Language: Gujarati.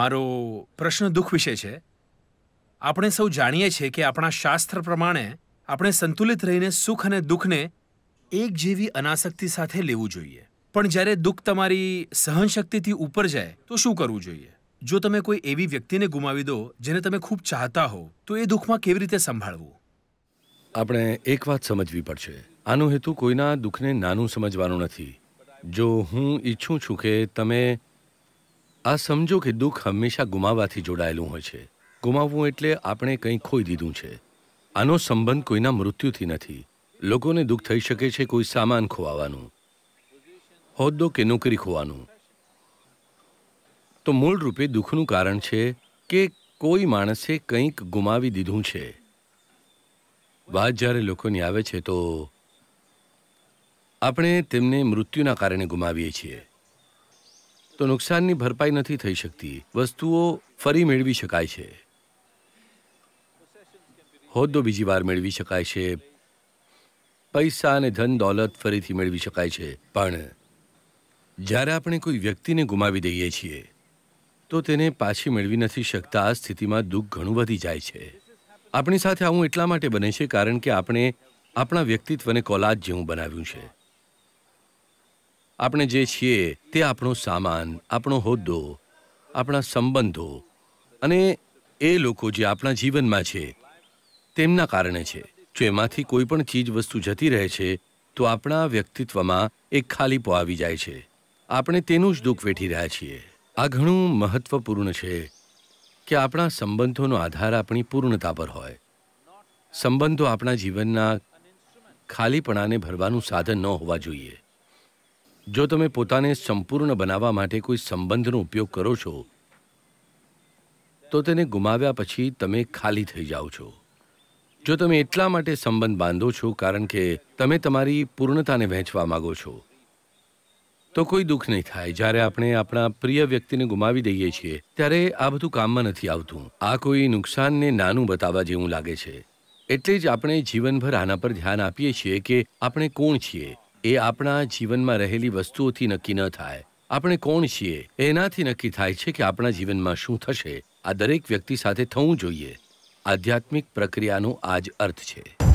મારો પ્રશ્ન દુઃખ વિશે છે આપણે સૌ જાણીએ છીએ કે આપણા શાસ્ત્ર પ્રમાણે આપણે સંતુલિત રહીને સુખ અને દુઃખને એક જેવી અનાસક્તિ સાથે લેવું જોઈએ પણ જ્યારે દુઃખ તમારી સહનશક્તિથી ઉપર જાય તો શું કરવું જોઈએ જો તમે કોઈ એવી વ્યક્તિને ગુમાવી દો જેને તમે ખૂબ ચાહતા હો તો એ દુઃખમાં કેવી રીતે સંભાળવું આપણે એક વાત સમજવી પડશે આનો હેતુ કોઈના દુઃખને નાનું સમજવાનો નથી જો હું ઈચ્છું છું કે તમે આ સમજો કે દુઃખ હંમેશા ગુમાવવાથી જોડાયેલું હોય છે ગુમાવવું એટલે આપણે કંઈ ખોઈ દીધું છે આનો સંબંધ કોઈના મૃત્યુથી નથી લોકોને દુઃખ થઈ શકે છે કોઈ સામાન ખોવાવાનું હોદ્દો કે નોકરી ખોવાનું તો મૂળરૂપે દુઃખનું કારણ છે કે કોઈ માણસે કંઈક ગુમાવી દીધું છે વાત જ્યારે લોકોની આવે છે તો આપણે તેમને મૃત્યુના કારણે ગુમાવીએ છીએ તો નુકસાનની ભરપાઈ નથી થઈ શકતી વસ્તુઓ ફરી મેળવી શકાય છે હોદ્દો બીજી વાર મેળવી શકાય છે પૈસા અને ધન દોલત ફરીથી મેળવી શકાય છે પણ જ્યારે આપણે કોઈ વ્યક્તિને ગુમાવી દઈએ છીએ તો તેને પાછી મેળવી નથી શકતા આ સ્થિતિમાં દુઃખ ઘણું વધી જાય છે આપણી સાથે આવું એટલા માટે બને છે કારણ કે આપણે આપણા વ્યક્તિત્વને કોલાજ જેવું બનાવ્યું છે આપણે જે છીએ તે આપણો સામાન આપણો હોદ્દો આપણા સંબંધો અને એ લોકો જે આપણા જીવનમાં છે તેમના કારણે છે જો એમાંથી કોઈ પણ ચીજ વસ્તુ જતી રહે છે તો આપણા વ્યક્તિત્વમાં એક ખાલીપો આવી જાય છે આપણે તેનું જ દુઃખ વેઠી રહ્યા છીએ આ ઘણું મહત્વપૂર્ણ છે કે આપણા સંબંધોનો આધાર આપણી પૂર્ણતા પર હોય સંબંધો આપણા જીવનના ખાલીપણાને ભરવાનું સાધન ન હોવા જોઈએ જો તમે પોતાને સંપૂર્ણ બનાવવા માટે કોઈ સંબંધનો ઉપયોગ કરો છો તો તેને ગુમાવ્યા પછી તમે ખાલી થઈ જાઓ છો જો તમે એટલા માટે સંબંધ બાંધો છો કારણ કે તમે તમારી પૂર્ણતાને વહેંચવા માગો છો તો કોઈ દુઃખ નહીં થાય જ્યારે આપણે આપણા પ્રિય વ્યક્તિને ગુમાવી દઈએ છીએ ત્યારે આ બધું કામમાં નથી આવતું આ કોઈ નુકસાનને નાનું બતાવવા જેવું લાગે છે એટલે જ આપણે જીવનભર આના પર ધ્યાન આપીએ છીએ કે આપણે કોણ છીએ એ આપણા જીવનમાં રહેલી વસ્તુઓ થી નક્કી ન થાય આપણે કોણ છીએ એના થી નક્કી થાય છે કે આપણા જીવનમાં શું થશે આ દરેક વ્યક્તિ સાથે થવું જોઈએ આધ્યાત્મિક પ્રક્રિયાનો આજ અર્થ છે